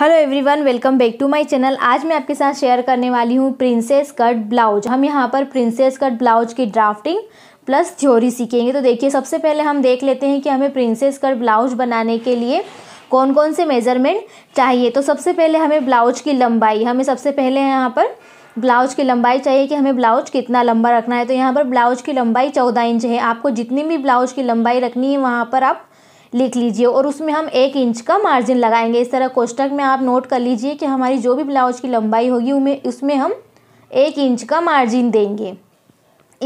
hello everyone welcome back to my channel आज मैं आपके साथ शेयर करने वाली हूँ प्रिंसेस कट ब्लाउज हम यहाँ पर प्रिंसेस कट ब्लाउज की ड्राफ्टिंग प्लस थ्योरी सीखेंगे तो देखिए सबसे पहले हम देख लेते हैं कि हमें प्रिंसेस कट ब्लाउज बनाने के लिए कौन कौन से मेज़रमेंट चाहिए तो सबसे पहले हमें ब्लाउज की लंबाई हमें सबसे पहले यहाँ पर ब्लाउज की लंबाई चाहिए कि हमें ब्लाउज कितना लंबा रखना है तो यहाँ पर ब्लाउज की लंबाई चौदह इंच है आपको जितनी भी ब्लाउज की लंबाई रखनी है वहाँ पर आप लिख लीजिए और उसमें हम एक इंच का मार्जिन लगाएंगे इस तरह कोष्टक में आप नोट कर लीजिए कि हमारी जो भी ब्लाउज की लंबाई होगी उसमें उसमें हम एक इंच का मार्जिन देंगे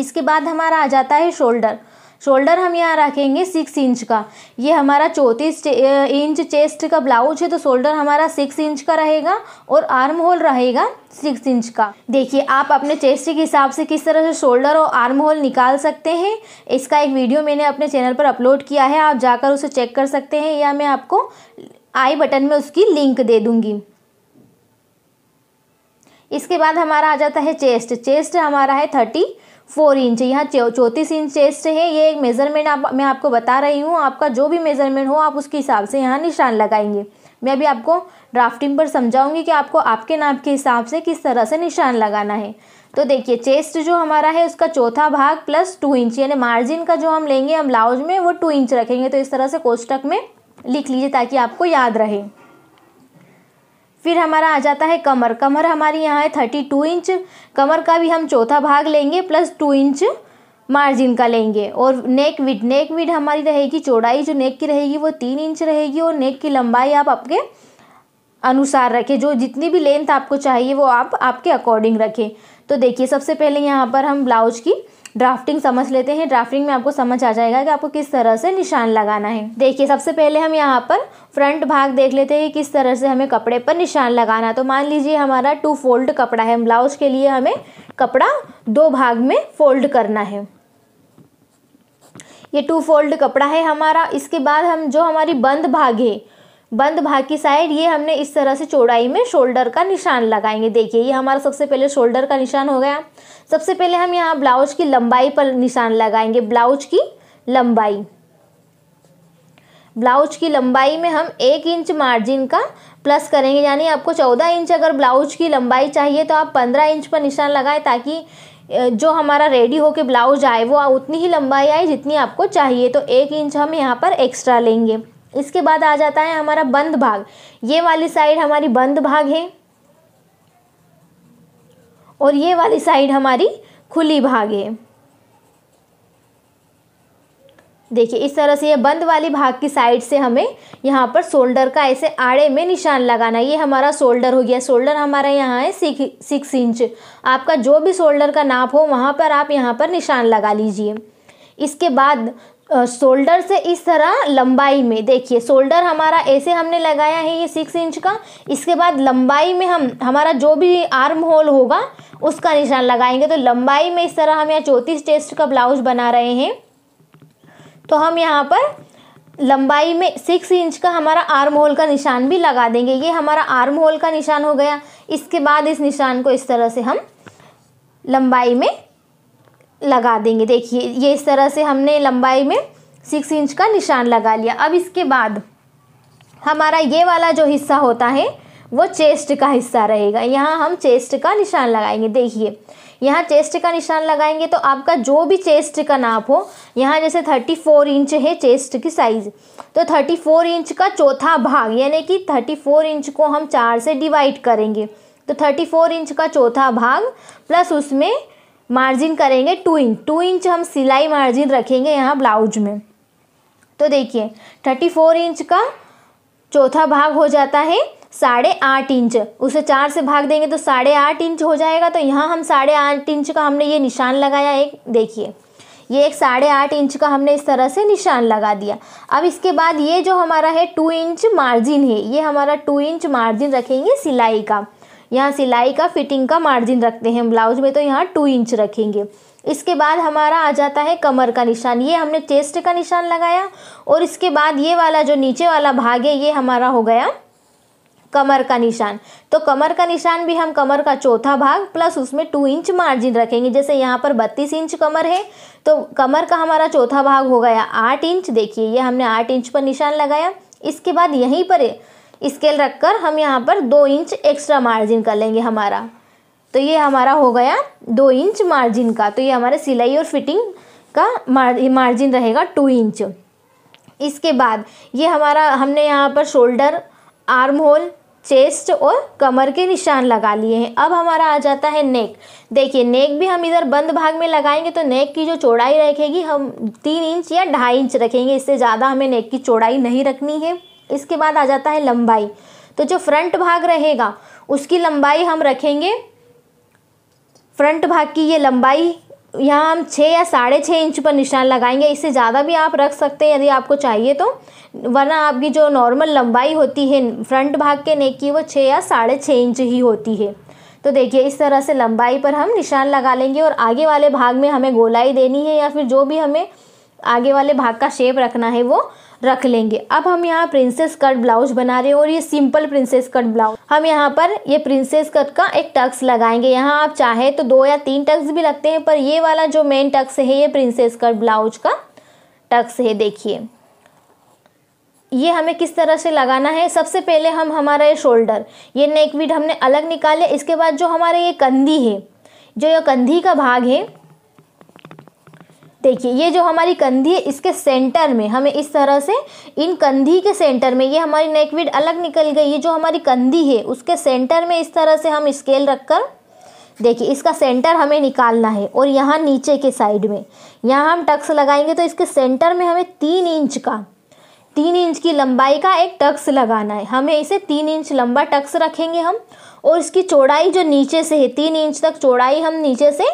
इसके बाद हमारा आ जाता है शोल्डर शोल्डर हम यहाँ रखेंगे सिक्स इंच का ये हमारा चौंतीस इंच चेस्ट का ब्लाउज है तो शोल्डर हमारा सिक्स इंच का रहेगा और आर्म होल रहेगा सिक्स इंच का देखिए आप अपने चेस्ट के हिसाब से किस तरह से शोल्डर और आर्म होल निकाल सकते हैं इसका एक वीडियो मैंने अपने चैनल पर अपलोड किया है आप जाकर उसे चेक कर सकते हैं या मैं आपको आई बटन में उसकी लिंक दे दूँगी इसके बाद हमारा आ जाता है चेस्ट चेस्ट हमारा है थर्टी फोर इंच यहाँ चौंतीस इंच चेस्ट है ये एक मेज़रमेंट आप मैं आपको बता रही हूँ आपका जो भी मेज़रमेंट हो आप उसके हिसाब से यहाँ निशान लगाएंगे मैं अभी आपको ड्राफ्टिंग पर समझाऊंगी कि आपको आपके नाप के हिसाब से किस तरह से निशान लगाना है तो देखिए चेस्ट जो हमारा है उसका चौथा भाग प्लस टू इंच यानी मार्जिन का जो हम लेंगे हम लाउज में वो टू इंच रखेंगे तो इस तरह से कोष्टक में लिख लीजिए ताकि आपको याद रहे फिर हमारा आ जाता है कमर कमर हमारी यहाँ है थर्टी टू इंच कमर का भी हम चौथा भाग लेंगे प्लस टू इंच मार्जिन का लेंगे और नेक विड नेक विड हमारी रहेगी चौड़ाई जो नेक की रहेगी वो तीन इंच रहेगी और नेक की लंबाई आप आपके अनुसार रखें जो जितनी भी लेंथ आपको चाहिए वो आप आपके अकॉर्डिंग रखें तो देखिए सबसे पहले यहाँ पर हम ब्लाउज की ड्राफ्टिंग समझ लेते हैं ड्राफ्टिंग में आपको समझ आ जाएगा कि आपको किस तरह से निशान लगाना है देखिए सबसे पहले हम यहाँ पर फ्रंट भाग देख लेते हैं कि किस तरह से हमें कपड़े पर निशान लगाना तो मान लीजिए हमारा टू फोल्ड कपड़ा है ब्लाउज के लिए हमें कपड़ा दो भाग में फोल्ड करना है ये टू फोल्ड कपड़ा है हमारा इसके बाद हम जो हमारी बंद भाग है बंद भाग की साइड ये हमने इस तरह से चौड़ाई में शोल्डर का निशान लगाएंगे देखिए ये हमारा सबसे पहले शोल्डर का निशान हो गया सबसे पहले हम यहाँ ब्लाउज की लंबाई पर निशान लगाएंगे ब्लाउज की लंबाई ब्लाउज की लंबाई में हम एक इंच मार्जिन का प्लस करेंगे यानी आपको चौदह इंच अगर ब्लाउज की लंबाई चाहिए तो आप पंद्रह इंच पर निशान लगाएं ताकि जो हमारा रेडी होके ब्लाउज आए वो उतनी ही लंबाई आए जितनी आपको चाहिए तो एक इंच हम यहाँ पर एक्स्ट्रा लेंगे इसके बाद आ जाता है हमारा बंद भाग ये वाली साइड हमारी बंद भाग है और ये वाली साइड हमारी खुली भाग है देखिए इस तरह से ये बंद वाली भाग की साइड से हमें यहाँ पर शोल्डर का ऐसे आड़े में निशान लगाना ये हमारा शोल्डर हो गया शोल्डर हमारा यहाँ है सिक्स सिक्स इंच आपका जो भी शोल्डर का नाप हो वहाँ पर आप यहाँ पर निशान लगा लीजिए इसके बाद शोल्डर से इस तरह लंबाई में देखिए शोल्डर हमारा ऐसे हमने लगाया है ये सिक्स इंच का इसके बाद लंबाई में हम हमारा जो भी आर्म होल होगा उसका निशान लगाएंगे तो लंबाई में इस तरह हम यहाँ चौंतीस टेस्ट का ब्लाउज बना रहे हैं तो हम यहाँ पर लंबाई में सिक्स इंच का हमारा आर्म होल का निशान भी लगा देंगे ये हमारा आर्म होल का निशान हो गया इसके बाद इस निशान को इस तरह से हम लंबाई में लगा देंगे देखिए ये इस तरह से हमने लंबाई में सिक्स इंच का निशान लगा लिया अब इसके बाद हमारा ये वाला जो हिस्सा होता है वो चेस्ट का हिस्सा रहेगा यहाँ हम चेस्ट का निशान लगाएंगे देखिए यहाँ चेस्ट का निशान लगाएंगे तो आपका जो भी चेस्ट का नाप हो यहाँ जैसे थर्टी फोर इंच है चेस्ट की साइज़ तो थर्टी फोर इंच का चौथा भाग यानी कि थर्टी फोर इंच को हम चार से डिवाइड करेंगे तो थर्टी फोर इंच का चौथा भाग प्लस उसमें मार्जिन करेंगे टू इंच टू इंच हम सिलाई मार्जिन रखेंगे यहाँ ब्लाउज में तो देखिए थर्टी फोर इंच का चौथा भाग हो जाता है साढ़े आठ इंच उसे चार से भाग देंगे तो साढ़े आठ इंच हो जाएगा तो यहाँ हम साढ़े आठ इंच का हमने ये निशान लगाया एक देखिए ये एक साढ़े आठ इंच का हमने इस तरह से निशान लगा दिया अब इसके बाद ये जो हमारा है टू इंच मार्जिन है ये हमारा टू इंच मार्जिन रखेंगे सिलाई का यहाँ सिलाई का फिटिंग का मार्जिन रखते हैं ब्लाउज में तो यहाँ टू इंच रखेंगे इसके बाद हमारा आ जाता है कमर का निशान ये हमने चेस्ट का निशान लगाया और इसके बाद ये वाला जो नीचे वाला भाग है ये हमारा हो गया कमर का निशान तो कमर का निशान भी हम कमर का चौथा भाग प्लस उसमें टू इंच मार्जिन रखेंगे जैसे यहाँ पर बत्तीस इंच कमर है तो कमर का हमारा चौथा भाग हो गया आठ इंच देखिए ये हमने आठ इंच पर निशान लगाया इसके बाद यहीं पर स्केल रखकर हम यहाँ पर दो इंच एक्स्ट्रा मार्जिन कर लेंगे हमारा तो ये हमारा हो गया दो इंच मार्जिन का तो ये हमारे सिलाई और फिटिंग का मार्जिन रहेगा टू इंच इसके बाद ये हमारा हमने यहाँ पर शोल्डर आर्म होल चेस्ट और कमर के निशान लगा लिए हैं अब हमारा आ जाता है नेक देखिए नेक भी हम इधर बंद भाग में लगाएंगे तो नेक की जो चौड़ाई रखेगी हम तीन इंच या ढाई इंच रखेंगे इससे ज़्यादा हमें नेक की चौड़ाई नहीं रखनी है इसके बाद आ जाता है लंबाई तो जो फ्रंट भाग रहेगा उसकी लंबाई हम रखेंगे फ्रंट भाग की ये लंबाई यहाँ हम छः या साढ़े छः इंच पर निशान लगाएंगे इससे ज़्यादा भी आप रख सकते हैं यदि आपको चाहिए तो वरना आपकी जो नॉर्मल लंबाई होती है फ्रंट भाग के नेक की वो छः या साढ़े छः इंच ही होती है तो देखिए इस तरह से लंबाई पर हम निशान लगा लेंगे और आगे वाले भाग में हमें गोलाई देनी है या फिर जो भी हमें आगे वाले भाग का शेप रखना है वो रख लेंगे अब हम यहाँ प्रिंसेस कट ब्लाउज बना रहे हैं और ये सिंपल प्रिंसेस कट ब्लाउज हम यहाँ पर ये प्रिंसेस कट का एक टक्स लगाएंगे यहाँ आप चाहे तो दो या तीन टक्स भी लगते हैं पर ये वाला जो मेन टक्स है ये प्रिंसेस कट ब्लाउज का टक्स है देखिए ये हमें किस तरह से लगाना है सबसे पहले हम हमारा ये शोल्डर ये नेकविड हमने अलग निकाले इसके बाद जो हमारे ये कंधी है जो ये कंधी का भाग है देखिए ये जो हमारी कंधी है इसके सेंटर में हमें इस तरह से इन कंधी के सेंटर में ये हमारी नेक अलग निकल गई ये जो हमारी कंधी है उसके सेंटर में इस तरह से हम स्केल रखकर देखिए इसका सेंटर हमें निकालना है और यहाँ नीचे के साइड में यहाँ हम टक्स लगाएंगे तो इसके सेंटर में हमें तीन इंच का तीन इंच की लंबाई का एक टक्स लगाना है हमें इसे तीन इंच लंबा टक्स रखेंगे हम और इसकी चौड़ाई जो नीचे से है तीन इंच तक चौड़ाई हम नीचे से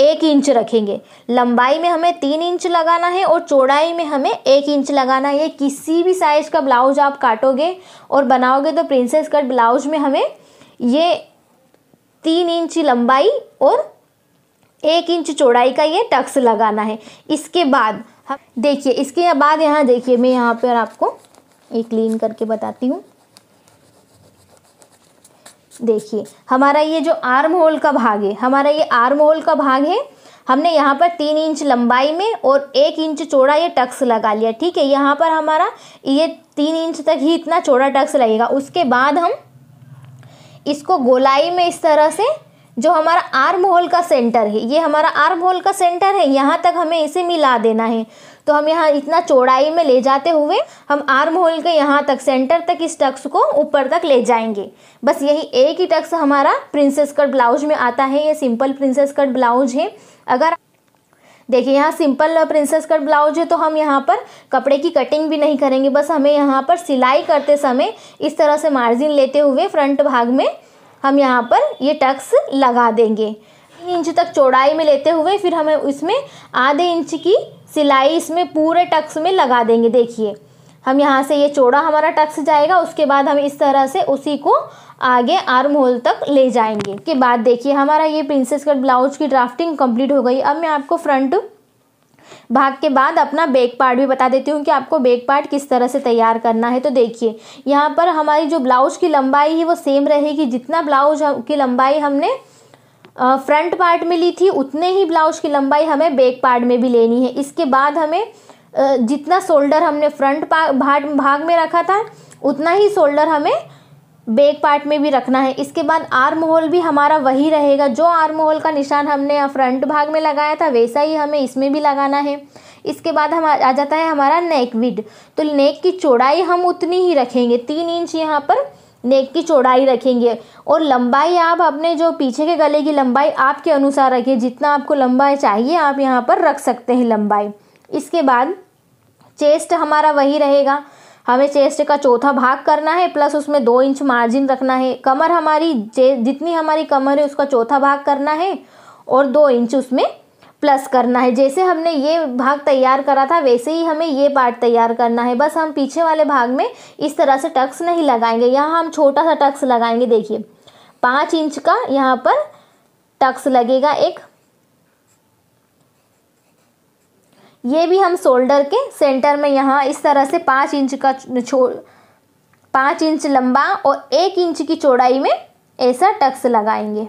एक इंच रखेंगे लंबाई में हमें तीन इंच लगाना है और चौड़ाई में हमें एक इंच लगाना है किसी भी साइज़ का ब्लाउज आप काटोगे और बनाओगे तो प्रिंसेस कट ब्लाउज में हमें ये तीन इंच लंबाई और एक इंच चौड़ाई का ये टक्स लगाना है इसके बाद देखिए इसके बाद यहाँ देखिए मैं यहाँ पर आपको ये क्लीन करके बताती हूँ देखिए हमारा ये जो आर्म होल का भाग है हमारा ये आर्म होल का भाग है हमने यहाँ पर तीन इंच लंबाई में और एक इंच चौड़ा ये टक्स लगा लिया ठीक है यहाँ पर हमारा ये तीन इंच तक ही इतना चौड़ा टक्स लगेगा उसके बाद हम इसको गोलाई में इस तरह से जो हमारा आर्म होल का सेंटर है ये हमारा आर्म होल का सेंटर है यहाँ तक हमें इसे मिला देना है तो हम यहाँ इतना चौड़ाई में ले जाते हुए हम आर्म होल के यहाँ तक सेंटर तक इस टक्स को ऊपर तक ले जाएंगे बस यही एक ही टक्स हमारा प्रिंसेस कट ब्लाउज में आता है ये सिंपल प्रिंसेस कट ब्लाउज है अगर देखिए यहाँ सिंपल प्रिंसेस कट ब्लाउज है तो हम यहाँ पर कपड़े की कटिंग भी नहीं करेंगे बस हमें यहाँ पर सिलाई करते समय इस तरह से मार्जिन लेते हुए फ्रंट भाग में हम यहाँ पर ये टक्स लगा देंगे इंच तक चौड़ाई में लेते हुए फिर हमें उसमें आधे इंच की सिलाई इसमें पूरे टक्स में लगा देंगे देखिए हम यहाँ से ये चौड़ा हमारा टक्स जाएगा उसके बाद हम इस तरह से उसी को आगे आर्म होल तक ले जाएंगे के बाद देखिए हमारा ये प्रिंसेस कट ब्लाउज की ड्राफ्टिंग कंप्लीट हो गई अब मैं आपको फ्रंट भाग के बाद अपना बैक पार्ट भी बता देती हूँ कि आपको बैक पार्ट किस तरह से तैयार करना है तो देखिए यहाँ पर हमारी जो ब्लाउज की लंबाई है वो सेम रहेगी जितना ब्लाउज की लंबाई हमने फ्रंट पार्ट में ली थी उतने ही ब्लाउज की लंबाई हमें बैक पार्ट में भी लेनी है इसके बाद हमें जितना शोल्डर हमने फ्रंट पार्ट भाग में रखा था उतना ही शोल्डर हमें बैक पार्ट में भी रखना है इसके बाद आर्म होल भी हमारा वही रहेगा जो आर्म होल का निशान हमने फ्रंट भाग में लगाया था वैसा ही हमें इसमें भी लगाना है इसके बाद हम आ जाता है हमारा नेक विड तो नेक की चौड़ाई हम उतनी ही रखेंगे तीन इंच यहाँ पर नेक की चौड़ाई रखेंगे और लंबाई आप अपने जो पीछे के गले की लंबाई आपके अनुसार रखिए जितना आपको लंबाई चाहिए आप यहाँ पर रख सकते हैं लंबाई इसके बाद चेस्ट हमारा वही रहेगा हमें चेस्ट का चौथा भाग करना है प्लस उसमें दो इंच मार्जिन रखना है कमर हमारी जितनी हमारी कमर है उसका चौथा भाग करना है और दो इंच उसमें प्लस करना है जैसे हमने ये भाग तैयार करा था वैसे ही हमें ये पार्ट तैयार करना है बस हम पीछे वाले भाग में इस तरह से टक्स नहीं लगाएंगे यहाँ हम छोटा सा टक्स लगाएंगे देखिए पाँच इंच का यहाँ पर टक्स लगेगा एक ये भी हम शोल्डर के सेंटर में यहाँ इस तरह से पाँच इंच का छो पाँच इंच लंबा और एक इंच की चौड़ाई में ऐसा टक्स लगाएंगे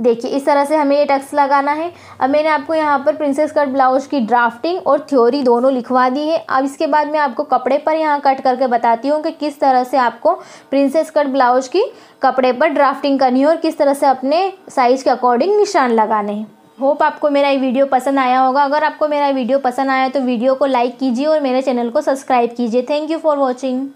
देखिए इस तरह से हमें ये टक्स लगाना है अब मैंने आपको यहाँ पर प्रिंसेस कट ब्लाउज़ की ड्राफ्टिंग और थ्योरी दोनों लिखवा दी है अब इसके बाद मैं आपको कपड़े पर यहाँ कट करके बताती हूँ कि किस तरह से आपको प्रिंसेस कट ब्लाउज़ की कपड़े पर ड्राफ्टिंग करनी है और किस तरह से अपने साइज़ के अकॉर्डिंग निशान लगाने हैं होप आपको मेरा ये वीडियो पसंद आया होगा अगर आपको मेरा वीडियो पसंद आया तो वीडियो को लाइक कीजिए और मेरे चैनल को सब्सक्राइब कीजिए थैंक यू फॉर वॉचिंग